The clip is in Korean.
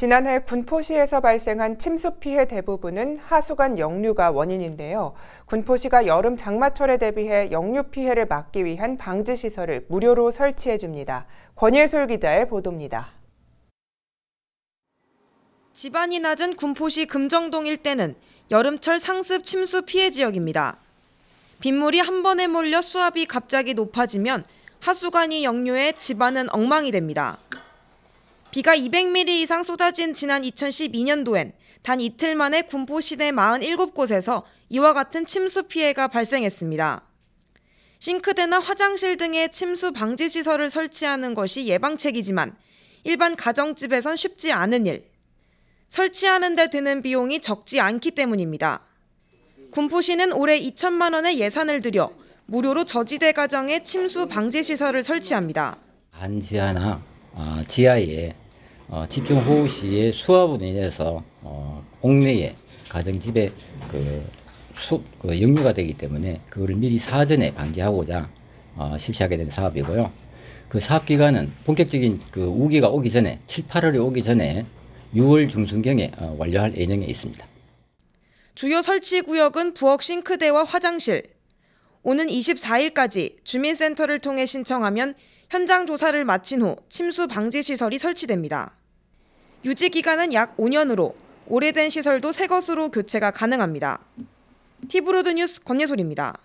지난해 군포시에서 발생한 침수 피해 대부분은 하수관 역류가 원인인데요. 군포시가 여름 장마철에 대비해 역류 피해를 막기 위한 방지 시설을 무료로 설치해 줍니다. 권일솔 기자의 보도입니다. 지반이 낮은 군포시 금정동 일대는 여름철 상습 침수 피해 지역입니다. 빗물이 한 번에 몰려 수압이 갑자기 높아지면 하수관이 역류해 지반은 엉망이 됩니다. 비가 200mm 이상 쏟아진 지난 2012년도엔 단 이틀 만에 군포 시내 47곳에서 이와 같은 침수 피해가 발생했습니다. 싱크대나 화장실 등의 침수 방지 시설을 설치하는 것이 예방책이지만 일반 가정집에선 쉽지 않은 일. 설치하는 데 드는 비용이 적지 않기 때문입니다. 군포시는 올해 2천만 원의 예산을 들여 무료로 저지대 가정에 침수 방지 시설을 설치합니다. 안지하나 어, 지하에 어, 집중 호우 시에 수압으로 인해서 어, 옥내에 가정집에 그, 수, 그 역류가 되기 때문에 그거를 미리 사전에 방지하고자 어, 실시하게 된 사업이고요. 그 사업 기간은 본격적인 그 우기가 오기 전에 7, 8월이 오기 전에 6월 중순경에 어, 완료할 예정에 있습니다. 주요 설치 구역은 부엌 싱크대와 화장실. 오는 24일까지 주민센터를 통해 신청하면 현장 조사를 마친 후 침수 방지 시설이 설치됩니다. 유지 기간은 약 5년으로 오래된 시설도 새 것으로 교체가 가능합니다. 티브로드 뉴스 권예솔입니다.